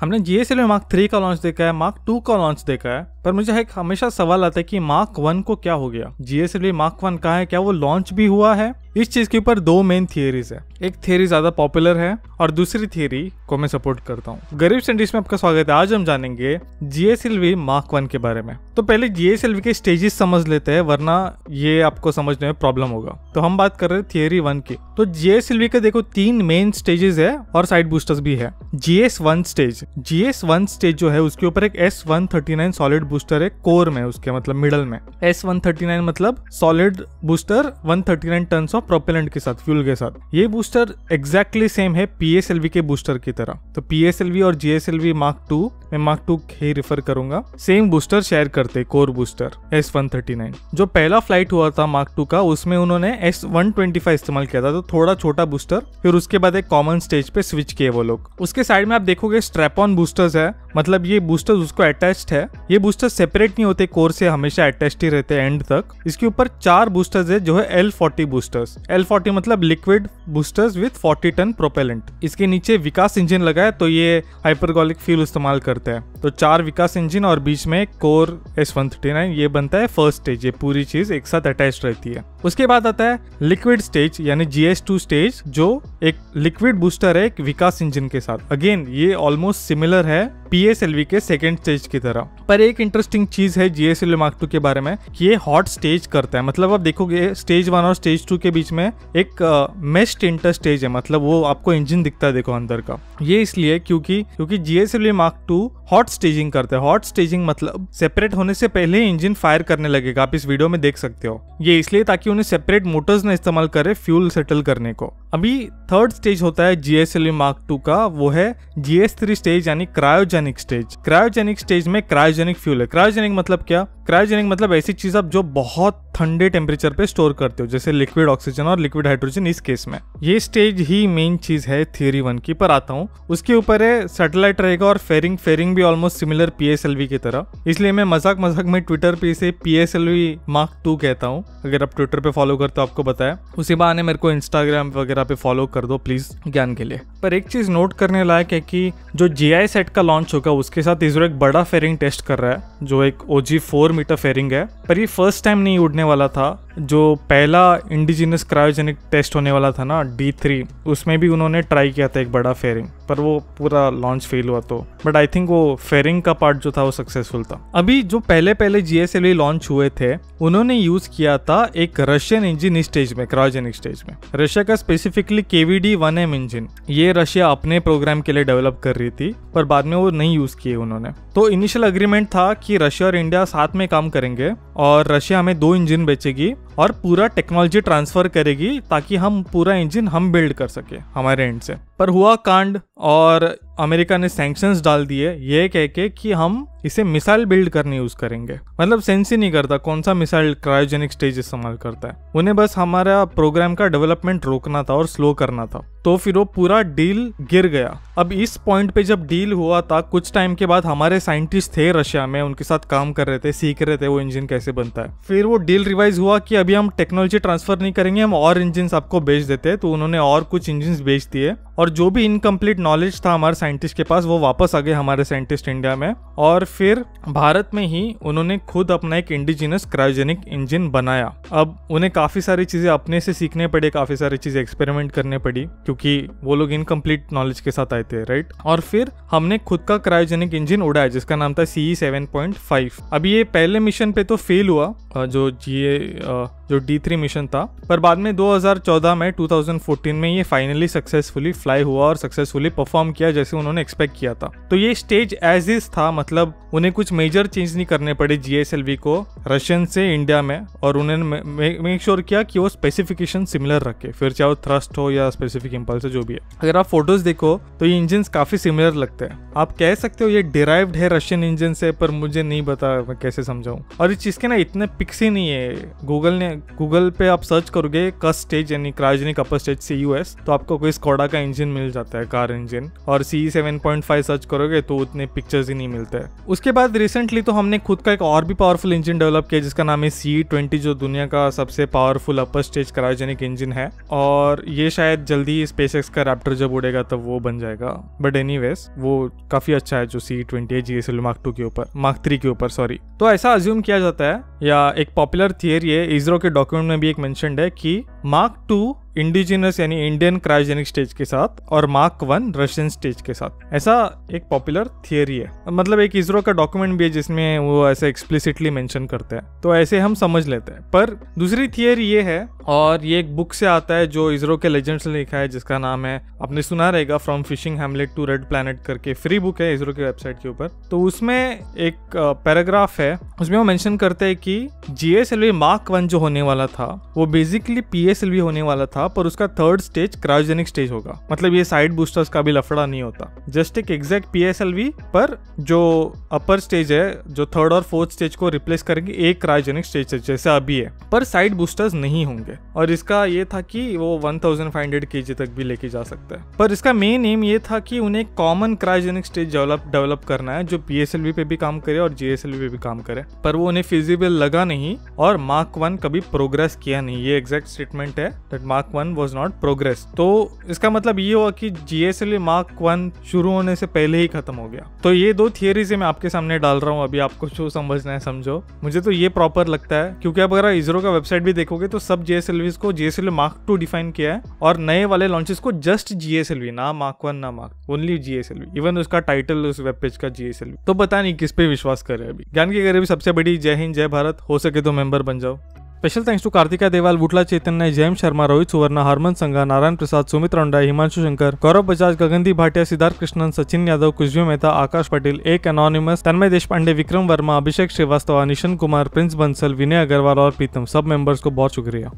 हमने G S L में Mark three का लॉन्च देखा है मार्क टू का लॉन्च देखा है पर मुझे एक हमेशा सवाल आता है कि मार्क वन को क्या हो गया G S L Mark one का है क्या वो लॉन्च भी हुआ है इस चीज के ऊपर दो मेन थियरीज है एक थियरी ज्यादा पॉपुलर है और दूसरी थियरी को मैं सपोर्ट करता हूँ गरीब स्टडीज में आपका स्वागत है आज हम जानेंगे जीएसएलवी मार्क वन के बारे में तो पहले जीएसएलवी के स्टेजेस समझ लेते हैं वरना ये आपको समझने में प्रॉब्लम होगा तो हम बात कर रहे हैं थियरी वन की तो जीएसएलवी का देखो तीन मेन स्टेजेस है और साइड बूस्टर्स भी है GS one stage GS one stage जो है उसके ऊपर एक S one thirty nine solid booster है कोर में उसके मतलब मिडल में एस वन थर्टी नाइन मतलब solid booster one thirty nine ton of propellant के साथ फ्यूल के साथ ये बूस्टर एग्जैक्टली सेम है पीएसएलवी के बूस्टर की तरह तो पीएसएलवी और जीएसएलवी मार्क टू मैं मार्क टू ही रिफर करूंगा सेम बूस्टर शेयर करते core booster S one thirty nine जो पहला फ्लाइट हुआ था मार्क टू का उसमें उन्होंने एस वन ट्वेंटी फाइव इस्तेमाल किया था तो थोड़ा छोटा बूस्टर फिर उसके बाद एक कॉमन स्टेज पे स्विच किए वो लोग उसके साइड में आप देखोगे स्ट्रेपॉन बूस्टर्स है मतलब ये बूस्टर उसको अटैच है ये बूस्टर सेपरेट नहीं होते कोर से हमेशा अटैच ही रहते एंड तक इसके ऊपर चार बूस्टर्स है जो है L forty boosters L forty मतलब liquid boosters with forty ton propellant इसके नीचे विकास इंजन लगा है तो ये हाइपरगोलिक फ्यूल इस्तेमाल करता है तो चार विकास इंजन और बीच में core S one thirty nine ये बनता है फर्स्ट स्टेज ये पूरी चीज एक साथ अटैच रहती है उसके बाद आता है लिक्विड स्टेज यानी जीएस टू स्टेज जो एक लिक्विड बूस्टर है एक विकास इंजन के साथ अगेन ये ऑलमोस्ट सिमिलर है पी के सेकेंड स्टेज की तरह पर एक इंटरेस्टिंग चीज है जी एस मार्क टू के बारे में कि ये हॉट स्टेज करता है मतलब आप देखोगे स्टेज वन और स्टेज टू के बीच में एक मेस्ट इंटर स्टेज है मतलब वो आपको इंजन दिखता है देखो अंदर का ये इसलिए क्योंकि क्योंकि GSLV Mark two hot staging करता है हॉट स्टेजिंग मतलब सेपरेट होने से पहले इंजन फायर करने लगेगा आप इस वीडियो में देख सकते हो ये इसलिए ताकि उन्हें सेपरेट मोटर्स ना इस्तेमाल करे फ्यूल सेटल करने को अभी थर्ड स्टेज होता है जीएसएल मार्क टू का वो है जीएस थ्री स्टेज यानी क्रायोजेनिक स्टेज क्रायोजेनिक स्टेज में क्रायोजेनिक फ्यूल है क्रायोजेनिक मतलब क्या क्रायोजेनिक मतलब ऐसी चीज आप जो बहुत ठंडे टेम्परेचर पे स्टोर करते हो जैसे लिक्विड ऑक्सीजन और लिक्विड हाइड्रोजन इस केस में ये स्टेज ही मेन चीज है थियोरी वन की पर आता हूँ उसके ऊपर है सैटेलाइट रहेगा और फेरिंग फेरिंग भी ऑलमोस्ट सिमिलर पी की तरह इसलिए मैं मजाक मजाक में ट्विटर पे इसे P S L V Mark two कहता हूँ अगर आप ट्विटर पे फॉलो करते हो आपको बताया उसी बहाने मेरे को इंस्टाग्राम वगैरह पे फॉलो कर दो प्लीज ज्ञान के लिए पर एक चीज नोट करने लायक है कि जो जी आई सेट का लॉन्च होगा उसके साथ इसरो एक बड़ा फेरिंग टेस्ट कर रहा है जो एक O G four metre fairing है पर ये फर्स्ट टाइम नहीं उड़ने वाला था जो पहला इंडिजिनस क्रायोजेनिक टेस्ट होने वाला था ना डी थ्री उसमें भी उन्होंने ट्राई किया था एक बड़ा फेयरिंग पर वो पूरा लॉन्च फेल हुआ तो बट आई थिंक वो फेयरिंग का पार्ट जो था वो सक्सेसफुल था अभी जो पहले पहले जीएसएल लॉन्च हुए थे उन्होंने यूज किया था एक रशियन इंजिन स्टेज में क्रायोजेनिक स्टेज में रशिया का specifically KVD one M engine ये रशिया अपने प्रोग्राम के लिए डेवलप कर रही थी पर बाद में वो नहीं यूज किए उन्होंने तो इनिशियल अग्रीमेंट था कि रशिया और इंडिया साथ में काम करेंगे और रशिया हमें दो इंजिन बेचेगी और पूरा टेक्नोलॉजी ट्रांसफर करेगी ताकि हम पूरा इंजन हम बिल्ड कर सके हमारे एंड से पर हुआ कांड और अमेरिका ने सैंक्शंस डाल दिए ये कह के कि हम इसे मिसाइल बिल्ड करने यूज करेंगे मतलब सेंस ही नहीं करता कौन सा मिसाइल क्रायोजेनिक स्टेज इस्तेमाल करता है उन्हें बस हमारा प्रोग्राम का डेवलपमेंट रोकना था और स्लो करना था तो फिर वो पूरा डील गिर गया अब इस पॉइंट पे जब डील हुआ था कुछ टाइम के बाद हमारे साइंटिस्ट थे रशिया में उनके साथ काम कर रहे थे सीख रहे थे वो इंजन कैसे बनता है फिर वो डील रिवाइज हुआ कि अभी हम टेक्नोलॉजी ट्रांसफर नहीं करेंगे हम और इंजिन आपको बेच देते हैं तो उन्होंने और कुछ इंजिन बेच दिए और जो भी इनकम्प्लीट नॉलेज था हमारे साइंटिस्ट के पास वो वापस आ गए हमारे साइंटिस्ट इंडिया में और फिर भारत में ही उन्होंने खुद अपना एक इंडिजिनस क्रायोजेनिक इंजन बनाया अब उन्हें काफ़ी सारी चीज़ें अपने से सीखने पड़े काफ़ी सारी चीज़ें एक्सपेरिमेंट करने पड़ी क्योंकि वो लोग इनकम्प्लीट नॉलेज के साथ आए थे राइट और फिर हमने खुद का क्रायोजेनिक इंजन उड़ाया जिसका नाम था सी सेवन पॉइंट फाइव अब ये पहले मिशन पे तो फेल हुआ जो ये जो डी थ्री मिशन था पर बाद में 2014 में 2014 में ये फाइनली सक्सेसफुली फ्लाई हुआ और सक्सेसफुली परफॉर्म किया जैसे उन्होंने एक्सपेक्ट किया था तो ये स्टेज एज इज था मतलब उन्हें कुछ मेजर चेंज नहीं करने पड़े जी को रशियन से इंडिया में और उन्होंने मेक श्योर किया कि वो स्पेसिफिकेशन सिमिलर रखे फिर चाहे वो थ्रस्ट हो या स्पेसिफिक इम्पल्स जो भी है अगर आप फोटोज देखो तो ये इंजन काफी सिमिलर लगते हैं आप कह सकते हो ये डिराइव्ड है रशियन इंजन से पर मुझे नहीं पता मैं कैसे समझाऊं और इस चीज के ना इतने फिक्स ही नहीं है गूगल ने गूगल पे आप सर्च करोगे कस स्टेज यानी cryogenic upper stage C U S तो आपको कोई स्कोडा का इंजन मिल जाता है कार इंजन और C seven point five search करोगे तो उतने पिक्चर्स ही नहीं मिलते हैं उसके बाद रिसेंटली तो हमने खुद का एक और भी पावरफुल इंजन डेवलप किया जिसका नाम है सी ट्वेंटी e जो दुनिया का सबसे powerful upper stage cryogenic engine है और ये शायद जल्दी स्पेस का रैप्टर जब उड़ेगा तब वो बन जाएगा बट एनी वो काफी अच्छा है जो सी ट्वेंटी e है G S L Mark two के ऊपर मार्क थ्री के ऊपर सॉरी तो ऐसा अज्यूम किया जाता है या एक पॉपुलर थियरी है इसरो के डॉक्यूमेंट में भी एक मैंशनड है कि मार्क टू इंडिजिनस यानी इंडियन क्रायोजेनिक स्टेज के साथ और मार्क वन रशियन स्टेज के साथ ऐसा एक पॉपुलर थियरी है मतलब एक इसरो का डॉक्यूमेंट भी है जिसमें वो ऐसे एक्सप्लिसिटली मेंशन करते हैं तो ऐसे हम समझ लेते हैं पर दूसरी थियरी ये है और ये एक बुक से आता है जो इसरो के लेजेंड से लिखा है जिसका नाम है आपने सुना रहेगा from fishing hamlet to red planet करके फ्री बुक है इसरो की वेबसाइट के ऊपर तो उसमें एक पैराग्राफ है उसमें वो मेंशन करते हैं कि जीएसएलवी मार्क वन जो होने वाला था वो बेसिकली पीएसएलवी होने वाला था होगा पर उसका थर्ड स्टेज क्रायोजेनिक स्टेज होगा मतलब ये साइड बूस्टर्स का भी लफड़ा नहीं होता जस्ट एक एग्जैक्ट पी पर जो अपर स्टेज है जो थर्ड और फोर्थ स्टेज को रिप्लेस करेंगे एक क्रायोजेनिक स्टेज से जैसे अभी है पर साइड बूस्टर्स नहीं होंगे और इसका ये था कि वो 1500 केजी तक भी लेके जा सकता है पर इसका मेन एम ये था कि उन्हें common cryogenic stage develop develop करना है जो पी पे भी काम करे और जी पे भी काम करे पर वो उन्हें फिजिबल लगा नहीं और मार्क वन कभी प्रोग्रेस किया नहीं ये एग्जैक्ट स्टेटमेंट है that Mark one was not progress तो इसका मतलब ये हुआ कि जीएसएलवी मार्क वन शुरू होने से पहले ही खत्म हो गया तो ये दो थियरीज मैं आपके सामने डाल रहा हूँ अभी आपको जो समझना है समझो मुझे तो ये प्रॉपर लगता है क्योंकि आप अगर इसरो का वेबसाइट भी देखोगे तो सब जीएसएलवी को जीएसएलवी मार्क टू डिफाइन किया है और नए वाले लॉन्चेस को जस्ट जीएसएलवी e, ना मार्क वन ना मार्क ओनली जीएसएलवी इवन उसका टाइटल उस वेब पेज का जीएसएलवी e। तो पता नहीं किस पे विश्वास करे अभी ज्ञान की अगर अभी सबसे बड़ी जय हिंद जय भारत हो सके तो मेंबर बन जाओ स्पेशल थैंक्स टू कार्तिका देवाल बुटला चैतन्य जयम शर्मा रोहित सुवर्ण हरमन संघा नारायण प्रसाद सुमित रंडा हिमांशु शंकर गौरव बजाज गगनदी भाटिया सिद्धार्थ कृष्णन सचिन यादव कुशबी मेहता आकाश पटेल एक अनोनिमस तन्मय देशपांडे विक्रम वर्मा अभिषेक श्रीवास्तव निशन कुमार प्रिंस बंसल विनय अग्रवाल और प्रीतम सब मेंबर्स को बहुत शुक्रिया